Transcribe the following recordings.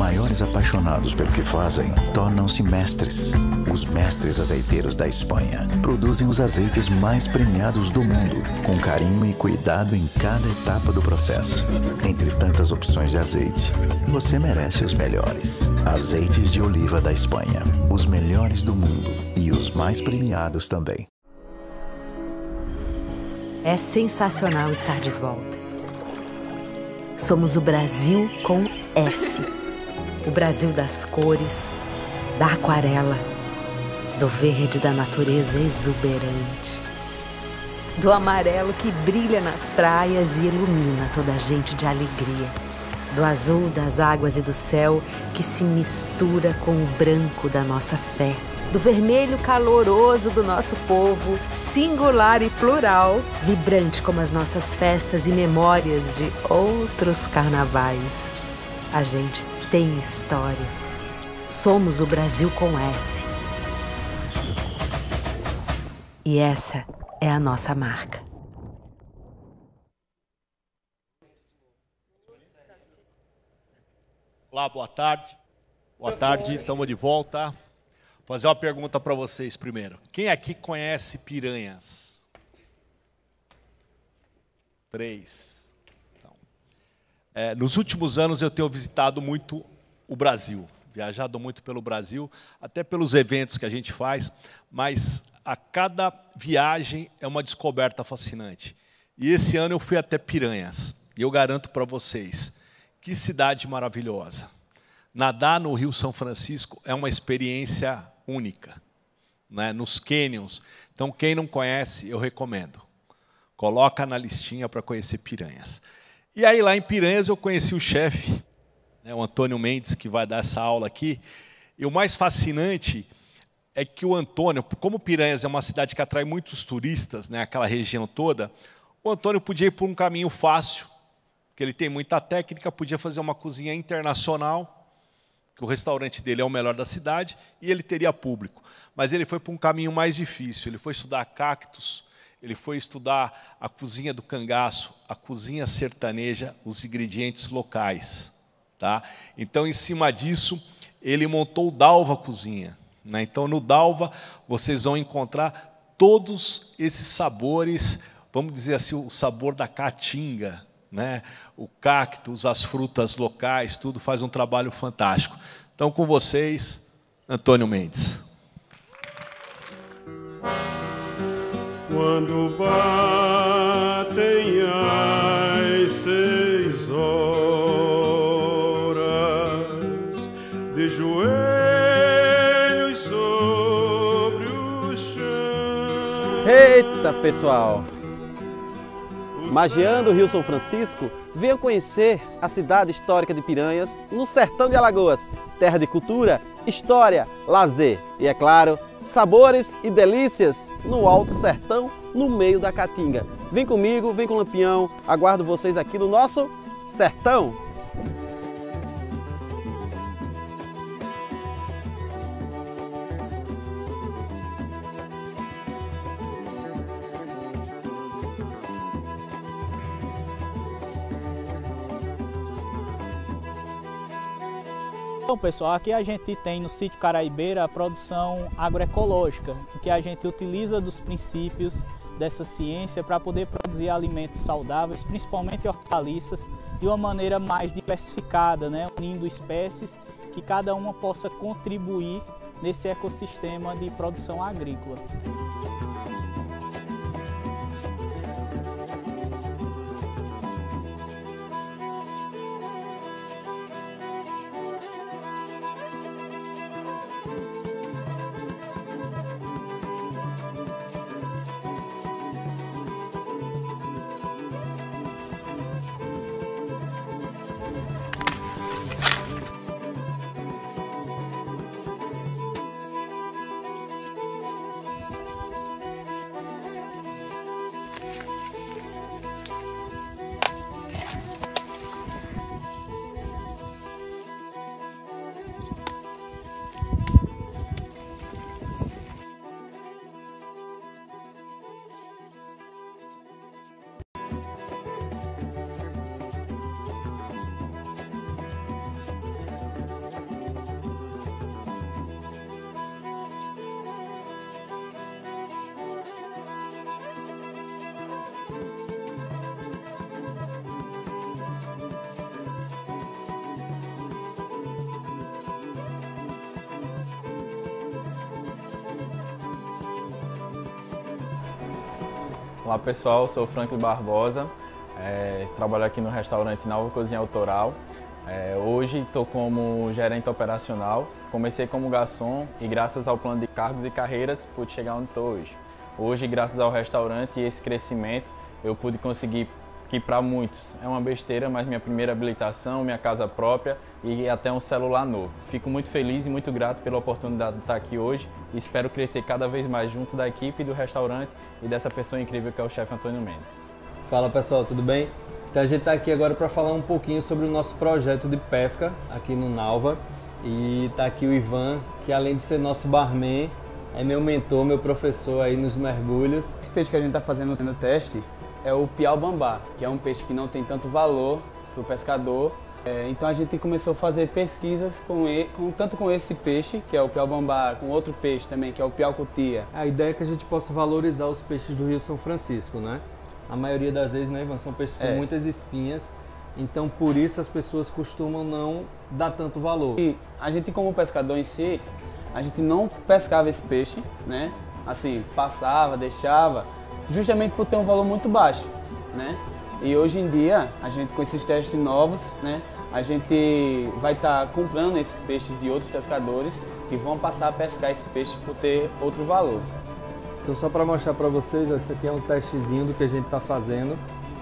maiores apaixonados pelo que fazem tornam-se mestres. Os mestres azeiteiros da Espanha produzem os azeites mais premiados do mundo, com carinho e cuidado em cada etapa do processo. Entre tantas opções de azeite, você merece os melhores. Azeites de oliva da Espanha, os melhores do mundo e os mais premiados também. É sensacional estar de volta. Somos o Brasil com S o Brasil das cores, da aquarela, do verde da natureza exuberante, do amarelo que brilha nas praias e ilumina toda a gente de alegria, do azul das águas e do céu que se mistura com o branco da nossa fé, do vermelho caloroso do nosso povo, singular e plural, vibrante como as nossas festas e memórias de outros carnavais. A gente tem história. Somos o Brasil com S. E essa é a nossa marca. Olá, boa tarde. Boa tarde, estamos de volta. Vou fazer uma pergunta para vocês primeiro. Quem aqui conhece piranhas? Três. É, nos últimos anos eu tenho visitado muito o Brasil, viajado muito pelo Brasil, até pelos eventos que a gente faz, mas a cada viagem é uma descoberta fascinante. E esse ano eu fui até Piranhas, e eu garanto para vocês, que cidade maravilhosa. Nadar no Rio São Francisco é uma experiência única, né? nos canyons. Então, quem não conhece, eu recomendo. Coloca na listinha para conhecer Piranhas. E aí lá em Piranhas eu conheci o chefe, né, o Antônio Mendes, que vai dar essa aula aqui. E o mais fascinante é que o Antônio, como Piranhas é uma cidade que atrai muitos turistas, né, aquela região toda, o Antônio podia ir por um caminho fácil, porque ele tem muita técnica, podia fazer uma cozinha internacional, que o restaurante dele é o melhor da cidade, e ele teria público. Mas ele foi por um caminho mais difícil, ele foi estudar cactos, ele foi estudar a cozinha do cangaço, a cozinha sertaneja, os ingredientes locais. Tá? Então, em cima disso, ele montou o Dalva Cozinha. Né? Então, no Dalva, vocês vão encontrar todos esses sabores, vamos dizer assim, o sabor da caatinga, né? o cactus, as frutas locais, tudo faz um trabalho fantástico. Então, com vocês, Antônio Mendes. quando batem as seis horas de joelhos sobre o chão. Eita, pessoal! Magiando o Rio São Francisco, veio conhecer a cidade histórica de Piranhas, no sertão de Alagoas, terra de cultura, história, lazer e, é claro, sabores e delícias no Alto Sertão, no meio da Caatinga. Vem comigo, vem com o Lampião, aguardo vocês aqui no nosso Sertão! pessoal, aqui a gente tem no sítio Caraibeira a produção agroecológica, que a gente utiliza dos princípios dessa ciência para poder produzir alimentos saudáveis, principalmente hortaliças, de uma maneira mais diversificada, né? unindo espécies que cada uma possa contribuir nesse ecossistema de produção agrícola. Olá pessoal, sou Franklin Barbosa, é, trabalho aqui no restaurante Nova Cozinha Autoral. É, hoje estou como gerente operacional, comecei como garçom e graças ao plano de cargos e carreiras pude chegar onde estou hoje. Hoje, graças ao restaurante e esse crescimento, eu pude conseguir que para muitos é uma besteira, mas minha primeira habilitação, minha casa própria e até um celular novo. Fico muito feliz e muito grato pela oportunidade de estar aqui hoje e espero crescer cada vez mais junto da equipe do restaurante e dessa pessoa incrível que é o chefe Antônio Mendes. Fala pessoal, tudo bem? Então a gente está aqui agora para falar um pouquinho sobre o nosso projeto de pesca aqui no Nalva e está aqui o Ivan, que além de ser nosso barman, é meu mentor, meu professor aí nos mergulhos. Esse peixe que a gente está fazendo no teste é o piau-bambá, que é um peixe que não tem tanto valor para o pescador. É, então a gente começou a fazer pesquisas com, ele, com tanto com esse peixe, que é o piau-bambá, com outro peixe também, que é o piau-cutia. A ideia é que a gente possa valorizar os peixes do Rio São Francisco, né? A maioria das vezes, né, Ivan, são peixes com é. muitas espinhas. Então, por isso as pessoas costumam não dar tanto valor. E a gente, como pescador em si, a gente não pescava esse peixe, né? Assim, passava, deixava, justamente por ter um valor muito baixo, né? E hoje em dia, a gente com esses testes novos, né, a gente vai estar tá comprando esses peixes de outros pescadores que vão passar a pescar esse peixe por ter outro valor. Então só para mostrar para vocês, esse aqui é um testezinho do que a gente está fazendo.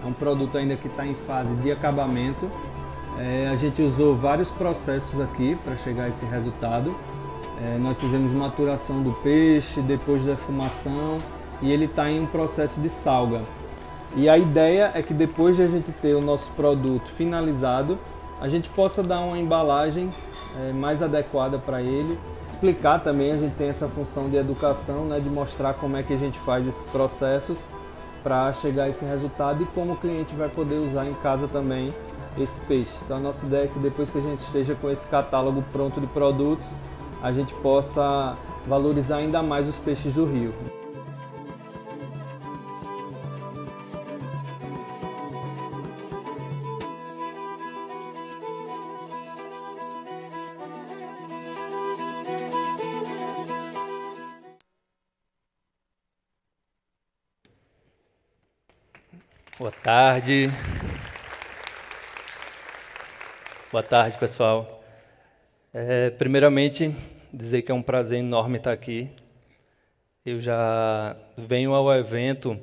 É um produto ainda que está em fase de acabamento. É, a gente usou vários processos aqui para chegar a esse resultado. É, nós fizemos maturação do peixe, depois defumação, e ele está em um processo de salga. E a ideia é que depois de a gente ter o nosso produto finalizado, a gente possa dar uma embalagem é, mais adequada para ele, explicar também, a gente tem essa função de educação, né, de mostrar como é que a gente faz esses processos para chegar a esse resultado e como o cliente vai poder usar em casa também esse peixe. Então a nossa ideia é que depois que a gente esteja com esse catálogo pronto de produtos, a gente possa valorizar ainda mais os peixes do rio. Boa tarde. Boa tarde, pessoal. É, primeiramente, dizer que é um prazer enorme estar aqui. Eu já venho ao evento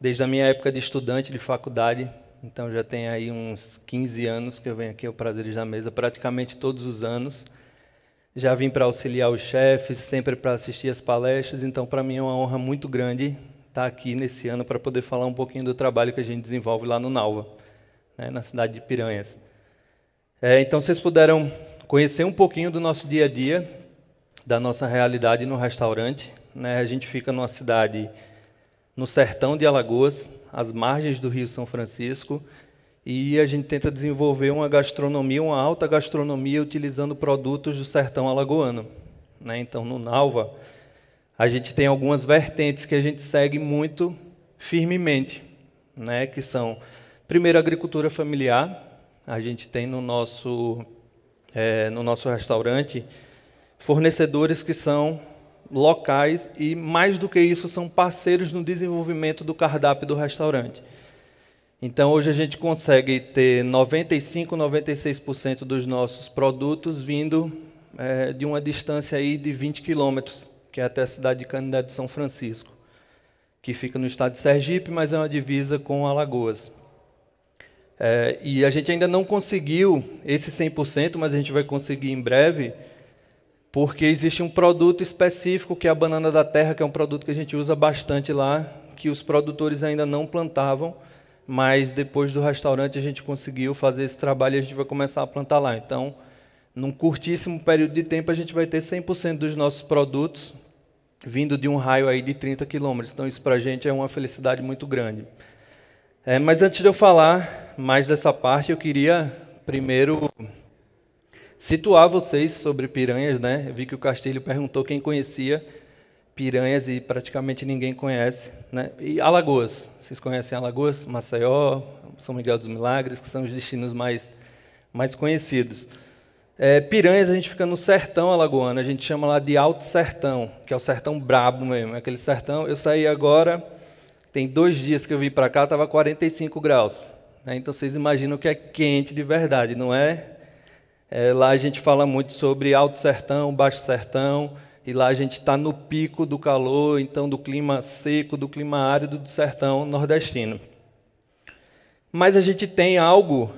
desde a minha época de estudante de faculdade, então já tem aí uns 15 anos que eu venho aqui ao Prazeres da Mesa, praticamente todos os anos. Já vim para auxiliar os chefes, sempre para assistir as palestras, então para mim é uma honra muito grande estar tá aqui nesse ano para poder falar um pouquinho do trabalho que a gente desenvolve lá no Nalva, né, na cidade de Piranhas. É, então, vocês puderam conhecer um pouquinho do nosso dia a dia, da nossa realidade no restaurante. Né? A gente fica numa cidade no sertão de Alagoas, às margens do Rio São Francisco, e a gente tenta desenvolver uma gastronomia, uma alta gastronomia, utilizando produtos do sertão alagoano. Né? Então, no Nalva, a gente tem algumas vertentes que a gente segue muito firmemente, né, que são, primeiro, a agricultura familiar. A gente tem no nosso, é, no nosso restaurante fornecedores que são locais e, mais do que isso, são parceiros no desenvolvimento do cardápio do restaurante. Então, hoje a gente consegue ter 95, 96% dos nossos produtos vindo é, de uma distância aí de 20 quilômetros que é até a cidade de Canindé de São Francisco, que fica no estado de Sergipe, mas é uma divisa com Alagoas. É, e a gente ainda não conseguiu esse 100%, mas a gente vai conseguir em breve, porque existe um produto específico que é a banana da terra, que é um produto que a gente usa bastante lá, que os produtores ainda não plantavam, mas depois do restaurante a gente conseguiu fazer esse trabalho e a gente vai começar a plantar lá. Então, num curtíssimo período de tempo, a gente vai ter 100% dos nossos produtos vindo de um raio aí de 30 quilômetros. Então, isso para a gente é uma felicidade muito grande. É, mas antes de eu falar mais dessa parte, eu queria primeiro situar vocês sobre piranhas, né? Eu vi que o Castilho perguntou quem conhecia piranhas e praticamente ninguém conhece, né? E Alagoas, vocês conhecem Alagoas, Maceió, São Miguel dos Milagres, que são os destinos mais mais conhecidos. É, piranhas a gente fica no sertão alagoano, a gente chama lá de Alto Sertão, que é o sertão brabo mesmo, é aquele sertão. Eu saí agora, tem dois dias que eu vim para cá, estava 45 graus. Né? Então vocês imaginam que é quente de verdade, não é? é? Lá a gente fala muito sobre Alto Sertão, Baixo Sertão, e lá a gente está no pico do calor, então do clima seco, do clima árido do sertão nordestino. Mas a gente tem algo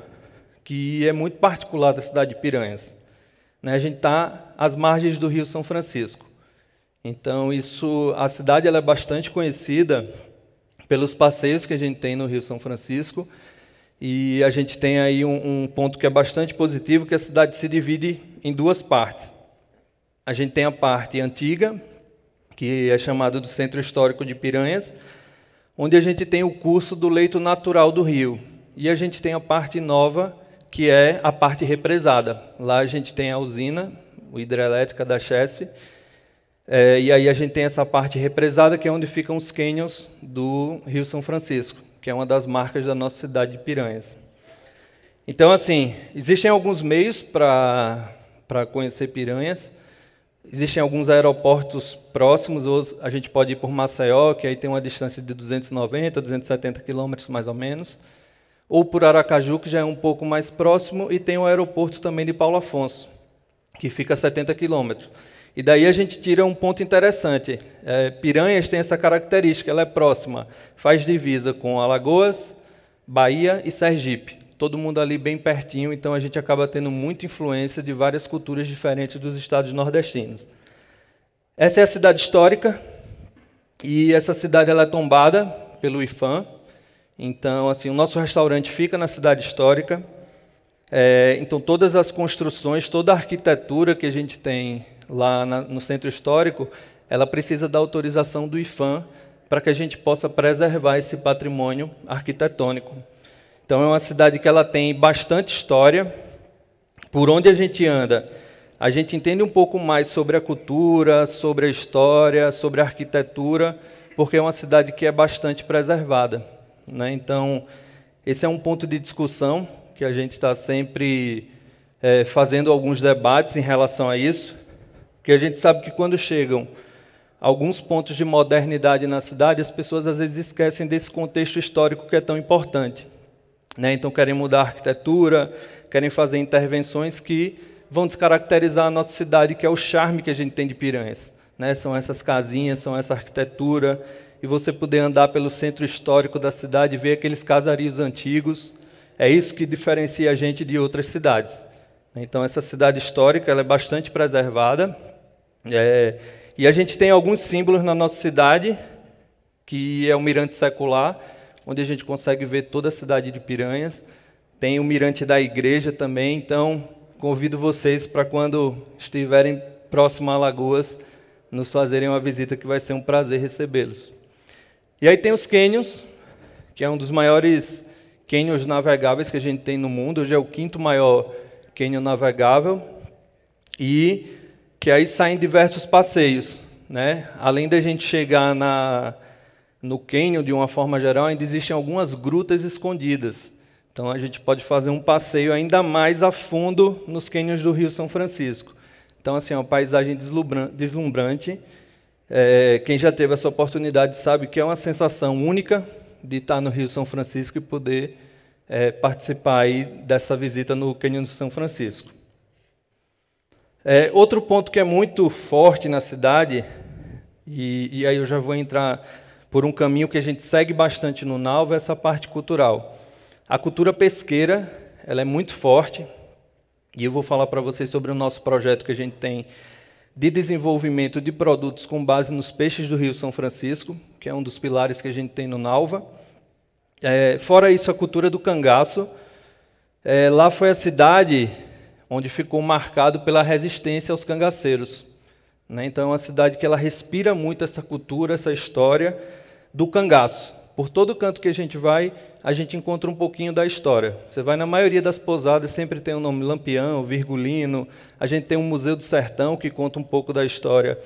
que é muito particular da cidade de Piranhas. Né? A gente está às margens do Rio São Francisco. Então, isso, a cidade ela é bastante conhecida pelos passeios que a gente tem no Rio São Francisco. E a gente tem aí um, um, ponto que é bastante positivo, que a cidade se divide em duas partes. A gente tem a parte antiga, que é chamada do Centro Histórico de Piranhas, onde a gente tem o curso do leito natural do rio. E a gente tem a parte nova, que é a parte represada. Lá a gente tem a usina o hidrelétrica da Chesf, é, e aí a gente tem essa parte represada, que é onde ficam os cânions do Rio São Francisco, que é uma das marcas da nossa cidade de Piranhas. Então, assim, existem alguns meios para conhecer Piranhas, existem alguns aeroportos próximos, ou a gente pode ir por Maceió, que aí tem uma distância de 290, 270 quilômetros, mais ou menos, ou por Aracaju, que já é um pouco mais próximo, e tem o aeroporto também de Paulo Afonso, que fica a 70 quilômetros. E daí a gente tira um ponto interessante. É, Piranhas tem essa característica, ela é próxima, faz divisa com Alagoas, Bahia e Sergipe. Todo mundo ali bem pertinho, então a gente acaba tendo muita influência de várias culturas diferentes dos estados nordestinos. Essa é a cidade histórica, e essa cidade ela é tombada pelo IFAM, então, assim, o nosso restaurante fica na cidade histórica. É, então, todas as construções, toda a arquitetura que a gente tem lá na, no centro histórico, ela precisa da autorização do IFAM para que a gente possa preservar esse patrimônio arquitetônico. Então, é uma cidade que ela tem bastante história. Por onde a gente anda, a gente entende um pouco mais sobre a cultura, sobre a história, sobre a arquitetura, porque é uma cidade que é bastante preservada. Né? Então, esse é um ponto de discussão que a gente está sempre é, fazendo alguns debates em relação a isso, porque a gente sabe que quando chegam alguns pontos de modernidade na cidade, as pessoas às vezes esquecem desse contexto histórico que é tão importante. Né? Então, querem mudar a arquitetura, querem fazer intervenções que vão descaracterizar a nossa cidade, que é o charme que a gente tem de Piranhas. Né? São essas casinhas, são essa arquitetura, e você poder andar pelo centro histórico da cidade e ver aqueles casarios antigos. É isso que diferencia a gente de outras cidades. Então, essa cidade histórica ela é bastante preservada. É, e a gente tem alguns símbolos na nossa cidade, que é o Mirante Secular, onde a gente consegue ver toda a cidade de Piranhas. Tem o Mirante da Igreja também. Então, convido vocês para quando estiverem próximo a Lagoas, nos fazerem uma visita, que vai ser um prazer recebê-los. E aí tem os cânions, que é um dos maiores cânions navegáveis que a gente tem no mundo. Hoje é o quinto maior cânion navegável. E que aí saem diversos passeios. Né? Além da gente chegar na, no cânion de uma forma geral, ainda existem algumas grutas escondidas. Então a gente pode fazer um passeio ainda mais a fundo nos cânions do Rio São Francisco. Então, assim, é uma paisagem deslumbrante é, quem já teve essa oportunidade sabe que é uma sensação única de estar no Rio São Francisco e poder é, participar aí dessa visita no Cânion de São Francisco. É, outro ponto que é muito forte na cidade, e, e, aí eu já vou entrar por um caminho que a gente segue bastante no Nalva, é essa parte cultural. A cultura pesqueira ela é muito forte, e eu vou falar para vocês sobre o nosso projeto que a gente tem de desenvolvimento de produtos com base nos peixes do Rio São Francisco, que é um dos pilares que a gente tem no Nalva. É, fora isso, a cultura do cangaço. É, lá foi a cidade onde ficou marcado pela resistência aos cangaceiros. Né? Então, é uma cidade que ela respira muito essa cultura, essa história do cangaço. Por todo canto que a gente vai, a gente encontra um pouquinho da história. Você vai na maioria das pousadas, sempre tem o um nome Lampião, Virgulino. A gente tem um Museu do Sertão que conta um pouco da história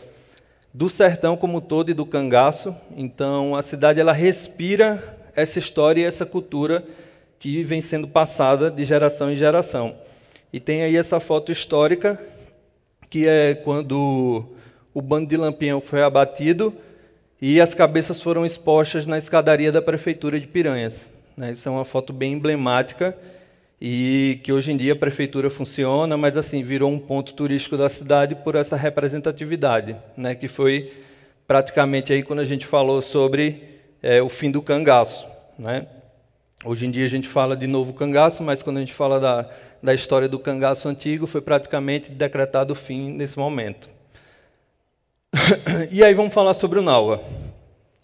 do sertão como um todo e do cangaço. Então, a cidade ela respira essa história e essa cultura que vem sendo passada de geração em geração. E tem aí essa foto histórica que é quando o bando de Lampião foi abatido e as cabeças foram expostas na escadaria da prefeitura de Piranhas. Né? Isso é uma foto bem emblemática e que hoje em dia a prefeitura funciona, mas assim virou um ponto turístico da cidade por essa representatividade, né? que foi praticamente aí quando a gente falou sobre é, o fim do cangaço. Né? Hoje em dia a gente fala de novo cangaço, mas quando a gente fala da, da história do cangaço antigo, foi praticamente decretado o fim nesse momento. e aí vamos falar sobre o Nalva.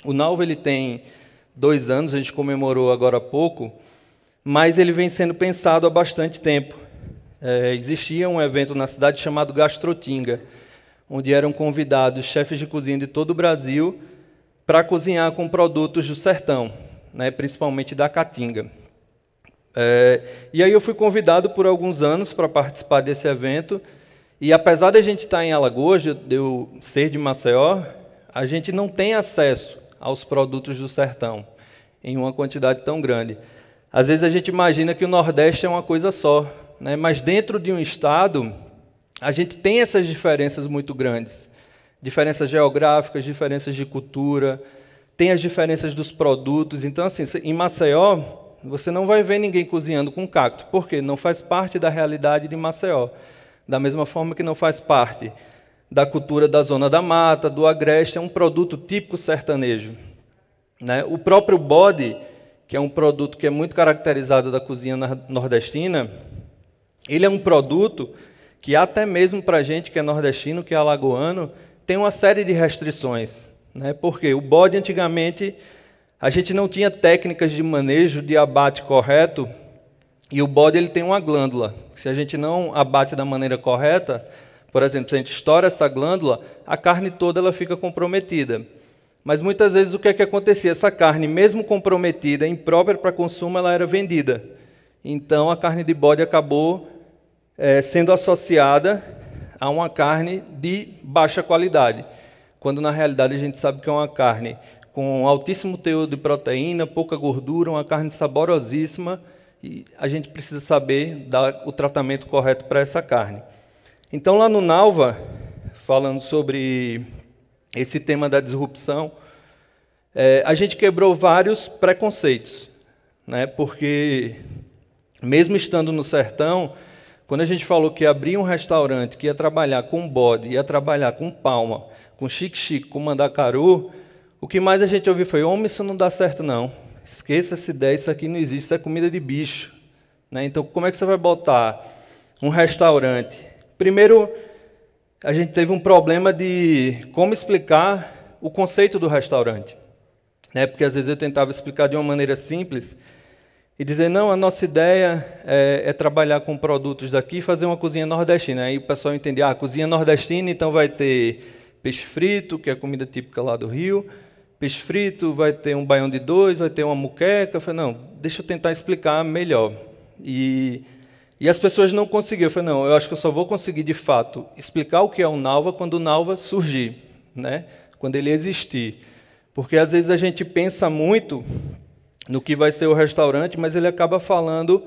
O Nalva ele tem dois anos, a gente comemorou agora há pouco, mas ele vem sendo pensado há bastante tempo. É, existia um evento na cidade chamado Gastrotinga, onde eram convidados chefes de cozinha de todo o Brasil para cozinhar com produtos do sertão, né, principalmente da Caatinga. É, e aí eu fui convidado por alguns anos para participar desse evento, e apesar de a gente estar tá em Alagoas, de eu ser de Maceió, a gente não tem acesso aos produtos do sertão em uma quantidade tão grande. Às vezes a gente imagina que o Nordeste é uma coisa só, né? mas dentro de um estado, a gente tem essas diferenças muito grandes diferenças geográficas, diferenças de cultura, tem as diferenças dos produtos. Então, assim, em Maceió, você não vai ver ninguém cozinhando com cacto, porque não faz parte da realidade de Maceió. Da mesma forma que não faz parte da cultura da zona da mata, do agreste, é um produto típico sertanejo. Né? O próprio bode, que é um produto que é muito caracterizado da cozinha nordestina, ele é um produto que até mesmo para a gente que é nordestino, que é alagoano, tem uma série de restrições. Né? Porque o bode antigamente a gente não tinha técnicas de manejo de abate correto e o bode ele tem uma glândula. Se a gente não abate da maneira correta, por exemplo, se a gente estoura essa glândula, a carne toda ela fica comprometida. Mas muitas vezes o que é que acontecia? Essa carne, mesmo comprometida, imprópria para consumo, ela era vendida. Então a carne de bode acabou é, sendo associada a uma carne de baixa qualidade, quando na realidade a gente sabe que é uma carne com altíssimo teor de proteína, pouca gordura, uma carne saborosíssima e a gente precisa saber dar o tratamento correto para essa carne. Então, lá no Nalva, falando sobre esse tema da disrupção, é, a gente quebrou vários preconceitos, né? porque, mesmo estando no sertão, quando a gente falou que abria um restaurante, que ia trabalhar com bode, ia trabalhar com palma, com chique-chique, com mandacaru, o que mais a gente ouviu foi: homem, isso não dá certo não. Esqueça essa ideia, isso aqui não existe, isso é comida de bicho. Né? Então, como é que você vai botar um restaurante? Primeiro, a gente teve um problema de como explicar o conceito do restaurante. Né? Porque às vezes eu tentava explicar de uma maneira simples e dizer: não, a nossa ideia é, é trabalhar com produtos daqui e fazer uma cozinha nordestina. Aí o pessoal entendia, ah, cozinha nordestina, então vai ter peixe frito, que é a comida típica lá do Rio peixe frito, vai ter um baião de dois, vai ter uma muqueca. Eu falei, não, deixa eu tentar explicar melhor. E, e as pessoas não conseguiam. Eu falei, não, eu acho que eu só vou conseguir, de fato, explicar o que é o Nalva quando o Nalva surgir, né? quando ele existir. Porque, às vezes, a gente pensa muito no que vai ser o restaurante, mas ele acaba falando,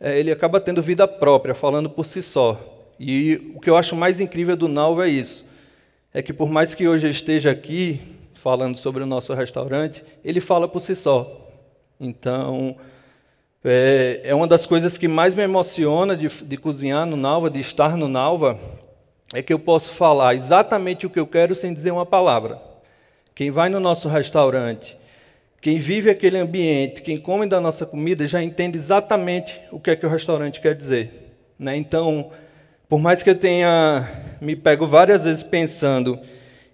é, ele acaba tendo vida própria, falando por si só. E o que eu acho mais incrível do Nalva é isso. É que por mais que hoje eu esteja aqui, falando sobre o nosso restaurante, ele fala por si só. Então, é, é uma das coisas que mais me emociona de, de cozinhar no Nalva, de estar no Nalva, é que eu posso falar exatamente o que eu quero sem dizer uma palavra. Quem vai no nosso restaurante, quem vive aquele ambiente, quem come da nossa comida, já entende exatamente o que é que o restaurante quer dizer. Né? Então, por mais que eu tenha me pego várias vezes pensando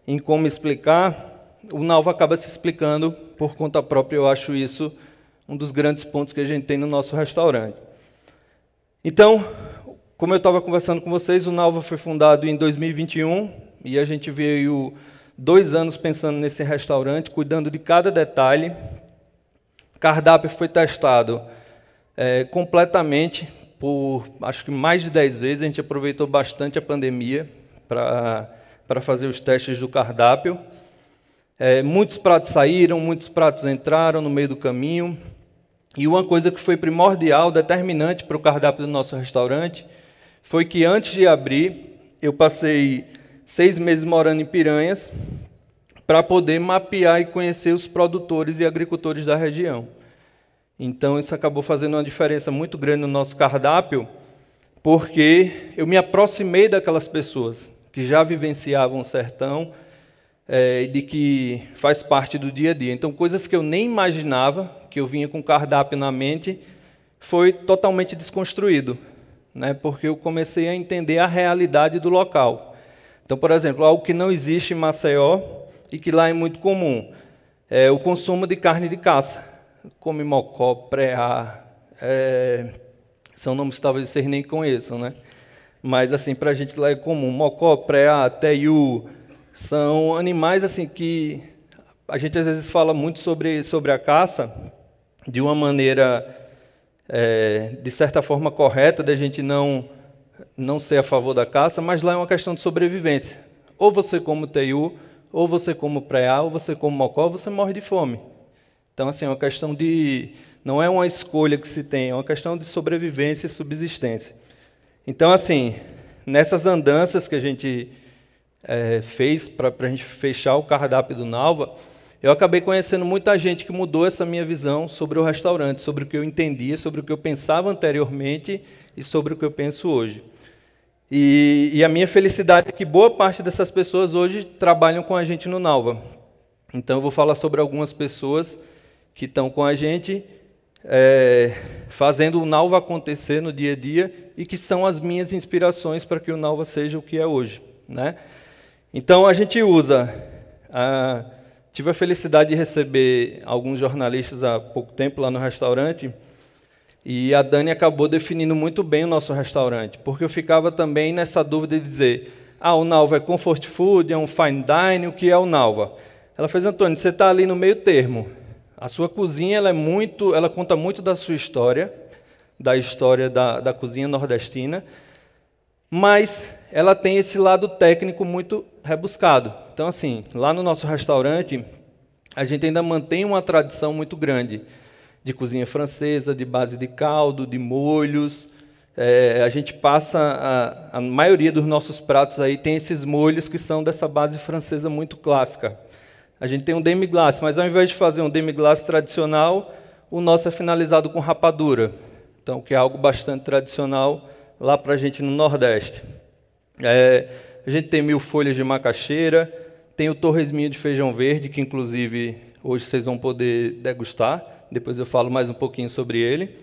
em como explicar, o Nalva acaba se explicando por conta própria. Eu acho isso um dos grandes pontos que a gente tem no nosso restaurante. Então, como eu estava conversando com vocês, o Nalva foi fundado em 2021 e a gente veio dois anos pensando nesse restaurante, cuidando de cada detalhe. O cardápio foi testado é, completamente por acho que mais de 10 vezes. A gente aproveitou bastante a pandemia para fazer os testes do cardápio. É, muitos pratos saíram, muitos pratos entraram no meio do caminho. E uma coisa que foi primordial, determinante para o cardápio do nosso restaurante, foi que antes de abrir, eu passei seis meses morando em Piranhas para poder mapear e conhecer os produtores e agricultores da região. Então, isso acabou fazendo uma diferença muito grande no nosso cardápio, porque eu me aproximei daquelas pessoas que já vivenciavam o sertão é, de que faz parte do dia a dia. Então, coisas que eu nem imaginava, que eu vinha com cardápio na mente, foi totalmente desconstruído, né? porque eu comecei a entender a realidade do local. Então, por exemplo, algo que não existe em Maceió e que lá é muito comum, é o consumo de carne de caça. Come mocó, preá, é... são nomes que talvez vocês nem conheçam, né? Mas, assim, para a gente lá é comum. Mocó, preá, teiu, são animais assim que a gente às vezes fala muito sobre, sobre a caça de uma maneira, é, de certa forma, correta, da gente não, não ser a favor da caça, mas lá é uma questão de sobrevivência. Ou você como teiu, ou você como preá, ou você como mocó, você morre de fome. Então, assim, é uma questão de. Não é uma escolha que se tem, é uma questão de sobrevivência e subsistência. Então, assim, nessas andanças que a gente é, fez para a gente fechar o cardápio do Nalva, eu acabei conhecendo muita gente que mudou essa minha visão sobre o restaurante, sobre o que eu entendia, sobre o que eu pensava anteriormente e sobre o que eu penso hoje. E, e a minha felicidade é que boa parte dessas pessoas hoje trabalham com a gente no Nalva. Então eu vou falar sobre algumas pessoas que estão com a gente é, fazendo o Nalva acontecer no dia a dia e que são as minhas inspirações para que o Nalva seja o que é hoje, né? Então a gente usa. Ah, tive a felicidade de receber alguns jornalistas há pouco tempo lá no restaurante. E a Dani acabou definindo muito bem o nosso restaurante, porque eu ficava também nessa dúvida de dizer: ah, o Nalva é comfort food, é um fine dining, o que é o Nalva? Ela fez, Antônio, você está ali no meio termo. A sua cozinha ela é muito, ela conta muito da sua história, da história da, da cozinha nordestina, mas ela tem esse lado técnico muito rebuscado. Então, assim, lá no nosso restaurante, a gente ainda mantém uma tradição muito grande de cozinha francesa, de base de caldo, de molhos. É, a gente passa a, a, maioria dos nossos pratos aí tem esses molhos que são dessa base francesa muito clássica. A gente tem um demi glace, mas ao invés de fazer um demi glace tradicional, o nosso é finalizado com rapadura. Então, que é algo bastante tradicional lá para a gente no Nordeste. É, a gente tem mil folhas de macaxeira, tem o torresminho de feijão verde, que inclusive hoje vocês vão poder degustar, depois eu falo mais um pouquinho sobre ele.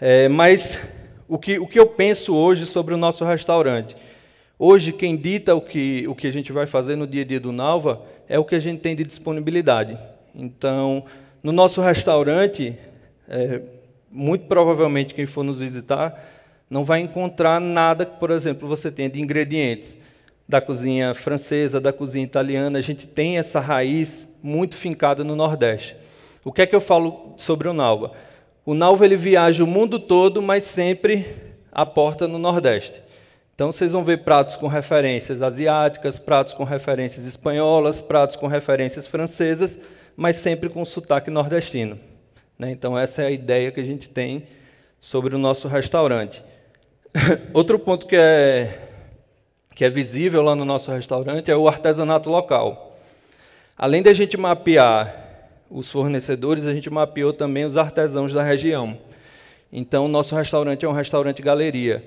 É, mas o que, o que eu penso hoje sobre o nosso restaurante? Hoje, quem dita o que, o que a gente vai fazer no dia a dia do Nalva é o que a gente tem de disponibilidade. Então, no nosso restaurante, é, muito provavelmente quem for nos visitar não vai encontrar nada que, por exemplo, você tenha de ingredientes da cozinha francesa, da cozinha italiana. A gente tem essa raiz muito fincada no Nordeste. O que é que eu falo sobre o Nalva? O Nalva ele viaja o mundo todo, mas sempre porta no Nordeste. Então vocês vão ver pratos com referências asiáticas, pratos com referências espanholas, pratos com referências francesas, mas sempre com sotaque nordestino. Né? Então essa é a ideia que a gente tem sobre o nosso restaurante. Outro ponto que é, que é visível lá no nosso restaurante é o artesanato local. Além de a gente mapear os fornecedores, a gente mapeou também os artesãos da região. Então, nosso restaurante é um restaurante galeria.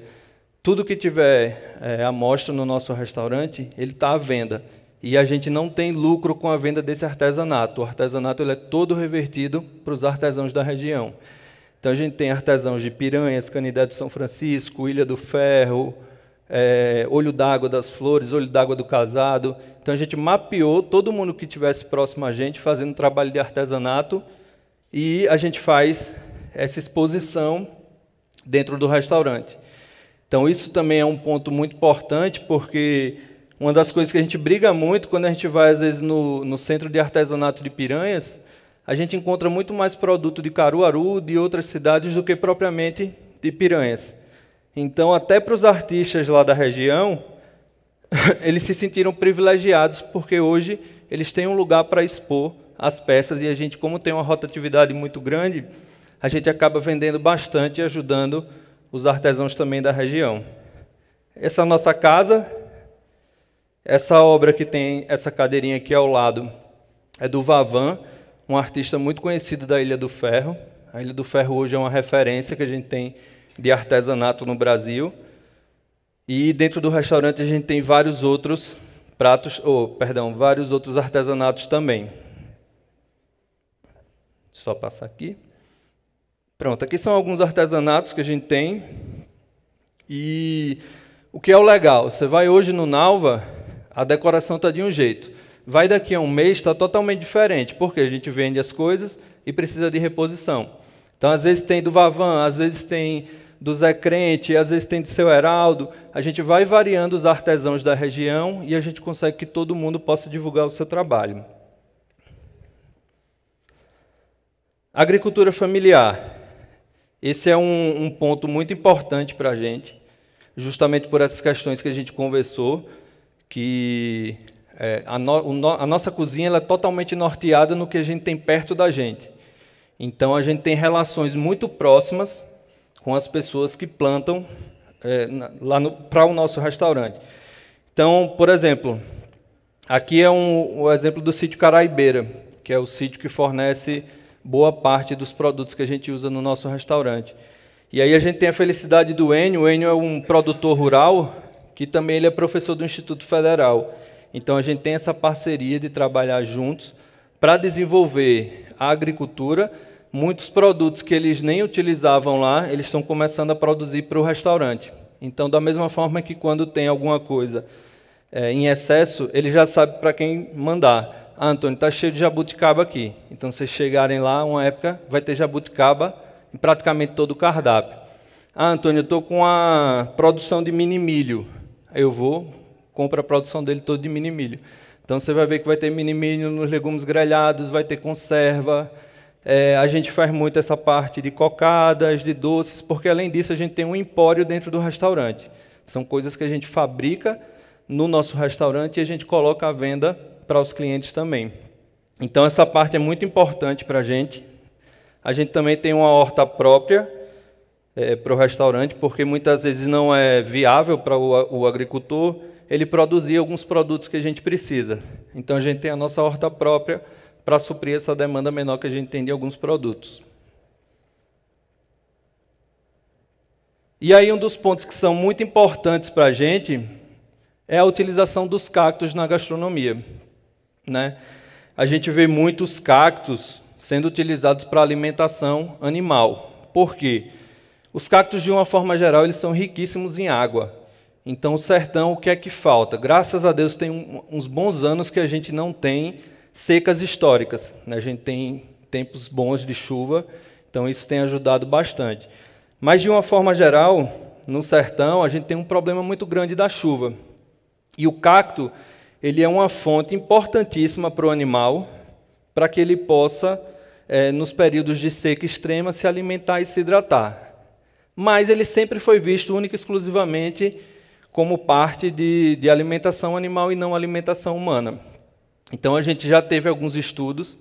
Tudo que tiver é, mostra no nosso restaurante, ele está à venda. E a gente não tem lucro com a venda desse artesanato. O artesanato ele é todo revertido para os artesãos da região. Então a gente tem artesãos de Piranhas, Canidé do São Francisco, Ilha do Ferro, é, Olho d'Água das Flores, Olho d'Água do Casado. Então a gente mapeou todo mundo que tivesse próximo a gente fazendo trabalho de artesanato e a gente faz essa exposição dentro do restaurante. Então isso também é um ponto muito importante porque uma das coisas que a gente briga muito quando a gente vai às vezes no, no centro de artesanato de Piranhas a gente encontra muito mais produto de Caruaru, de outras cidades, do que propriamente de Piranhas. Então, até para os artistas lá da região, eles se sentiram privilegiados, porque hoje eles têm um lugar para expor as peças e a gente, como tem uma rotatividade muito grande, a gente acaba vendendo bastante e ajudando os artesãos também da região. Essa é a nossa casa, essa obra que tem essa cadeirinha aqui ao lado é do Vavan, um artista muito conhecido da Ilha do Ferro. A Ilha do Ferro hoje é uma referência que a gente tem de artesanato no Brasil. E dentro do restaurante a gente tem vários outros pratos, ou oh, perdão, vários outros artesanatos também. Só passar aqui. Pronto, aqui são alguns artesanatos que a gente tem. E o que é o legal? Você vai hoje no Nalva, a decoração está de um jeito vai daqui a um mês está totalmente diferente, porque a gente vende as coisas e precisa de reposição. Então, às vezes tem do Vavan, às vezes tem do Zé Crente, às vezes tem do seu Heraldo. A gente vai variando os artesãos da região e a gente consegue que todo mundo possa divulgar o seu trabalho. Agricultura familiar. Esse é um, um ponto muito importante para a gente, justamente por essas questões que a gente conversou, que é, a, no, a, nossa cozinha ela é totalmente norteada no que a gente tem perto da gente. Então a gente tem relações muito próximas com as pessoas que plantam é, lá no, para o nosso restaurante. Então, por exemplo, aqui é um, um exemplo do sítio Caraibeira, que é o sítio que fornece boa parte dos produtos que a gente usa no nosso restaurante. E aí a gente tem a felicidade do Enio. O Enio é um produtor rural que também ele é professor do Instituto Federal. Então a gente tem essa parceria de trabalhar juntos para desenvolver a agricultura. Muitos produtos que eles nem utilizavam lá, eles estão começando a produzir para o restaurante. Então, da mesma forma que quando tem alguma coisa é, em excesso, ele já sabe para quem mandar. Ah, Antônio, está cheio de jabuticaba aqui. Então, vocês chegarem lá, uma época, vai ter jabuticaba em praticamente todo o cardápio. Ah, Antônio, estou com a produção de mini milho. Eu vou, compra a produção dele todo de mini milho. Então você vai ver que vai ter mini milho nos legumes grelhados, vai ter conserva. É, a gente faz muito essa parte de cocadas, de doces, porque além disso a gente tem um empório dentro do restaurante. São coisas que a gente fabrica no nosso restaurante e a gente coloca à venda para os clientes também. Então essa parte é muito importante para a gente. A gente também tem uma horta própria é, para o restaurante, porque muitas vezes não é viável para o, o agricultor ele produzia alguns produtos que a gente precisa. Então a gente tem a nossa horta própria para suprir essa demanda menor que a gente tem de alguns produtos. E aí um dos pontos que são muito importantes para a gente é a utilização dos cactos na gastronomia. Né? A gente vê muitos cactos sendo utilizados para alimentação animal. Por quê? Os cactos, de uma forma geral, eles são riquíssimos em água. Então, o sertão, o que é que falta? Graças a Deus, tem um, uns bons anos que a gente não tem secas históricas. Né? A gente tem tempos bons de chuva, então isso tem ajudado bastante. Mas, de uma forma geral, no sertão, a gente tem um problema muito grande da chuva. E o cacto, ele é uma fonte importantíssima para o animal, para que ele possa, eh, nos períodos de seca extrema, se alimentar e se hidratar. Mas ele sempre foi visto única e exclusivamente como parte de, de alimentação animal e não alimentação humana. Então a gente já teve alguns estudos,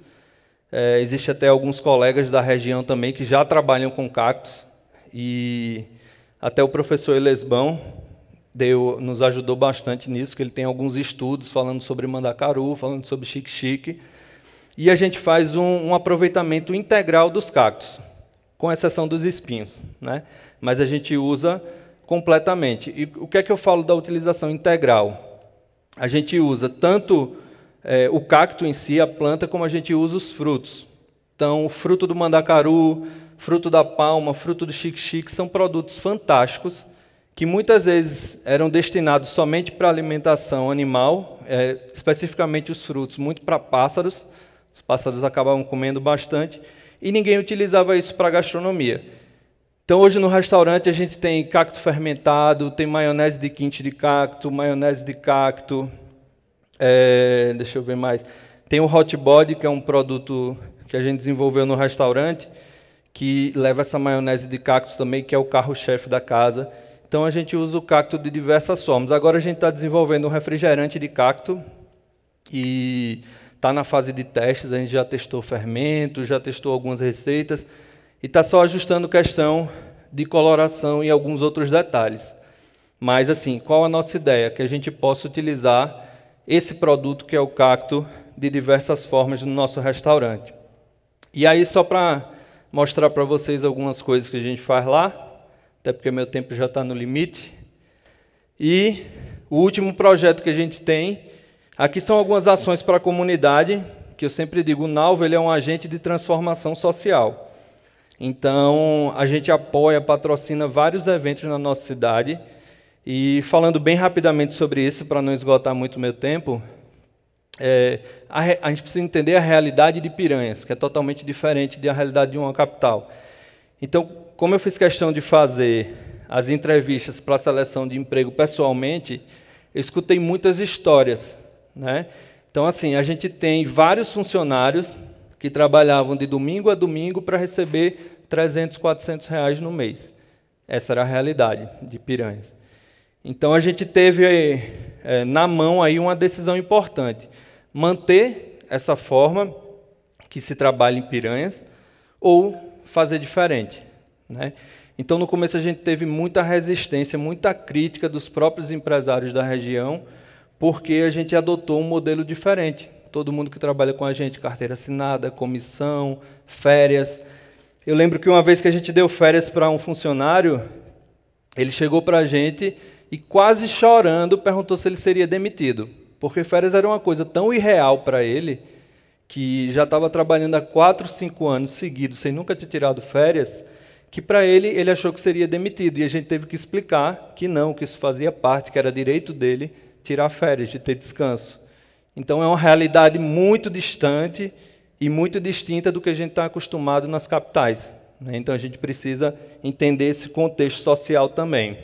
é, existe até alguns colegas da região também que já trabalham com cactos e até o professor Elesbão deu, nos ajudou bastante nisso, que ele tem alguns estudos falando sobre mandacaru, falando sobre xique chique e a gente faz um, um aproveitamento integral dos cactos, com exceção dos espinhos, né? Mas a gente usa completamente. E o que é que eu falo da utilização integral? A gente usa tanto é, o cacto em si, a planta, como a gente usa os frutos. Então, o fruto do mandacaru, fruto da palma, fruto do xique-xique são produtos fantásticos que muitas vezes eram destinados somente para alimentação animal, é, especificamente os frutos, muito para pássaros. Os pássaros acabavam comendo bastante e ninguém utilizava isso para gastronomia. Então hoje no restaurante a gente tem cacto fermentado, tem maionese de quinte de cacto, maionese de cacto, é, deixa eu ver mais, tem o hot body que é um produto que a gente desenvolveu no restaurante que leva essa maionese de cacto também que é o carro-chefe da casa. Então a gente usa o cacto de diversas formas. Agora a gente está desenvolvendo um refrigerante de cacto e está na fase de testes. A gente já testou fermento, já testou algumas receitas e está só ajustando questão de coloração e alguns outros detalhes. Mas, assim, qual a nossa ideia? Que a gente possa utilizar esse produto que é o cacto de diversas formas no nosso restaurante. E aí, só para mostrar para vocês algumas coisas que a gente faz lá, até porque meu tempo já está no limite. E o último projeto que a gente tem, aqui são algumas ações para a comunidade, que eu sempre digo, o Nalvo ele é um agente de transformação social. Então, a gente apoia, patrocina vários eventos na nossa cidade. E falando bem rapidamente sobre isso, para não esgotar muito o meu tempo, é, a, a, gente precisa entender a realidade de Piranhas, que é totalmente diferente da realidade de uma capital. Então, como eu fiz questão de fazer as entrevistas para a seleção de emprego pessoalmente, eu escutei muitas histórias. Né? Então, assim, a gente tem vários funcionários que trabalhavam de domingo a domingo para receber 300, 400 reais no mês. Essa era a realidade de Piranhas. Então a gente teve é, na mão aí uma decisão importante: manter essa forma que se trabalha em Piranhas ou fazer diferente, né? Então, no começo, a gente teve muita resistência, muita crítica dos próprios empresários da região, porque a gente adotou um modelo diferente todo mundo que trabalha com a gente, carteira assinada, comissão, férias. Eu lembro que uma vez que a gente deu férias para um funcionário, ele chegou para a gente e quase chorando perguntou se ele seria demitido, porque férias era uma coisa tão irreal para ele que já estava trabalhando há quatro, cinco anos seguidos sem nunca ter tirado férias, que para ele ele achou que seria demitido e a gente teve que explicar que não, que isso fazia parte, que era direito dele tirar férias, de ter descanso. Então é uma realidade muito distante e muito distinta do que a gente está acostumado nas capitais. Né? Então a gente precisa entender esse contexto social também.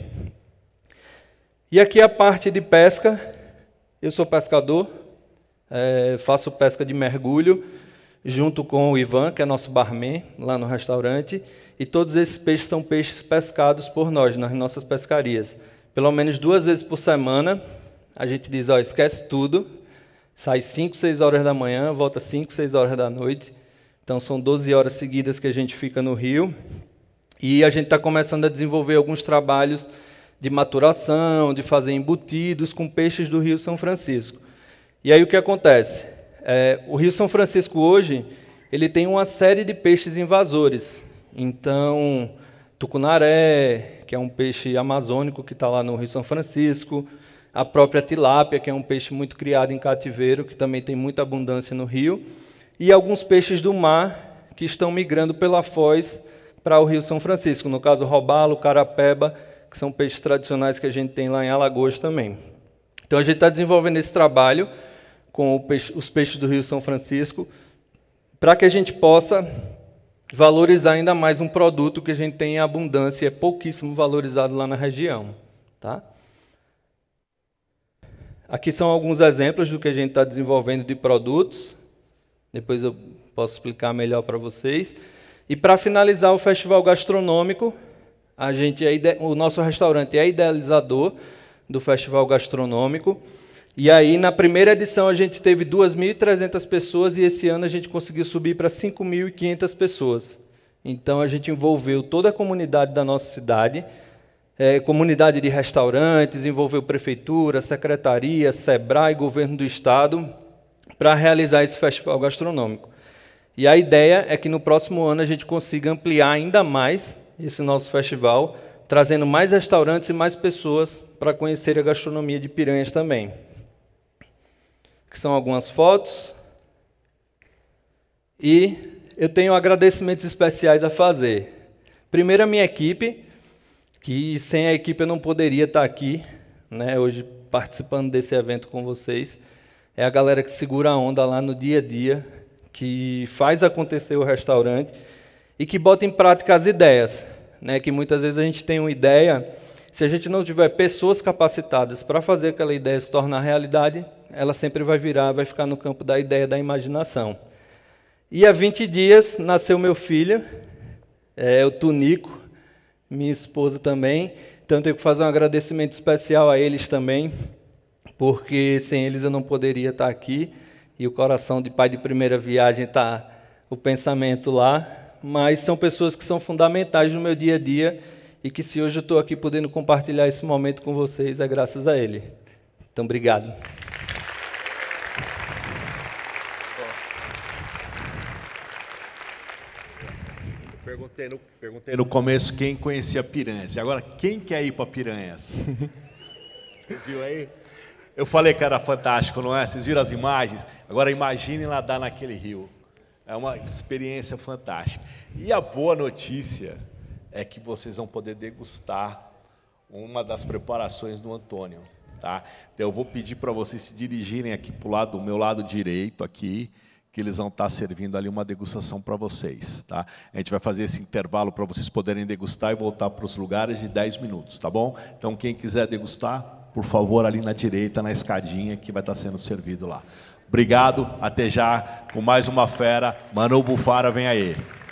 E aqui é a parte de pesca. Eu sou pescador, é, faço pesca de mergulho junto com o Ivan, que é nosso barman lá no restaurante. E todos esses peixes são peixes pescados por nós nas nossas pescarias. Pelo menos duas vezes por semana a gente diz: ó, esquece tudo Sai 5, 6 horas da manhã, volta 5, 6 horas da noite. Então são 12 horas seguidas que a gente fica no Rio. E a gente está começando a desenvolver alguns trabalhos de maturação, de fazer embutidos com peixes do Rio São Francisco. E aí o que acontece? É, o Rio São Francisco hoje ele tem uma série de peixes invasores. Então, tucunaré, que é um peixe amazônico que está lá no Rio São Francisco, a própria tilápia, que é um peixe muito criado em cativeiro, que também tem muita abundância no rio, e alguns peixes do mar que estão migrando pela foz para o Rio São Francisco, no caso robalo, carapeba, que são peixes tradicionais que a gente tem lá em Alagoas também. Então a gente está desenvolvendo esse trabalho com peixe, os peixes do Rio São Francisco para que a gente possa valorizar ainda mais um produto que a gente tem em abundância e é pouquíssimo valorizado lá na região, tá? Aqui são alguns exemplos do que a gente está desenvolvendo de produtos. Depois eu posso explicar melhor para vocês. E para finalizar o festival gastronômico, a gente é o nosso restaurante é idealizador do festival gastronômico. E aí, na primeira edição, a gente teve 2.300 pessoas e esse ano a gente conseguiu subir para 5.500 pessoas. Então, a gente envolveu toda a comunidade da nossa cidade é, comunidade de restaurantes, envolveu prefeitura, secretaria, SEBRAE, governo do estado, para realizar esse festival gastronômico. E a ideia é que no próximo ano a gente consiga ampliar ainda mais esse nosso festival, trazendo mais restaurantes e mais pessoas para conhecer a gastronomia de Piranhas também. Aqui são algumas fotos. E eu tenho agradecimentos especiais a fazer. Primeiro, a minha equipe, que sem a equipe eu não poderia estar aqui, né, hoje participando desse evento com vocês. É a galera que segura a onda lá no dia a dia, que faz acontecer o restaurante e que bota em prática as ideias, né, que muitas vezes a gente tem uma ideia, se a gente não tiver pessoas capacitadas para fazer aquela ideia se tornar realidade, ela sempre vai virar, vai ficar no campo da ideia, da imaginação. E há 20 dias nasceu meu filho, é, o Tunico, minha esposa também. Então, tenho que fazer um agradecimento especial a eles também, porque sem eles eu não poderia estar aqui. E o coração de pai de primeira viagem está o pensamento lá. Mas são pessoas que são fundamentais no meu dia a dia e que, se hoje eu estou aqui podendo compartilhar esse momento com vocês, é graças a ele. Então, obrigado. perguntei no, perguntei no começo quem conhecia Piranhas. E agora, quem quer ir para Piranhas? Você viu aí? Eu falei que era fantástico, não é? Vocês viram as imagens? Agora imagine nadar naquele rio. É uma experiência fantástica. E a boa notícia é que vocês vão poder degustar uma das preparações do Antônio. Tá? Então, eu vou pedir para vocês se dirigirem aqui para o lado, do meu lado direito aqui que eles vão estar servindo ali uma degustação para vocês, tá? A gente vai fazer esse intervalo para vocês poderem degustar e voltar para os lugares de 10 minutos, tá bom? Então, quem quiser degustar, por favor, ali na direita, na escadinha, que vai estar sendo servido lá. Obrigado, até já, com mais uma fera. Manu Bufara, vem aí.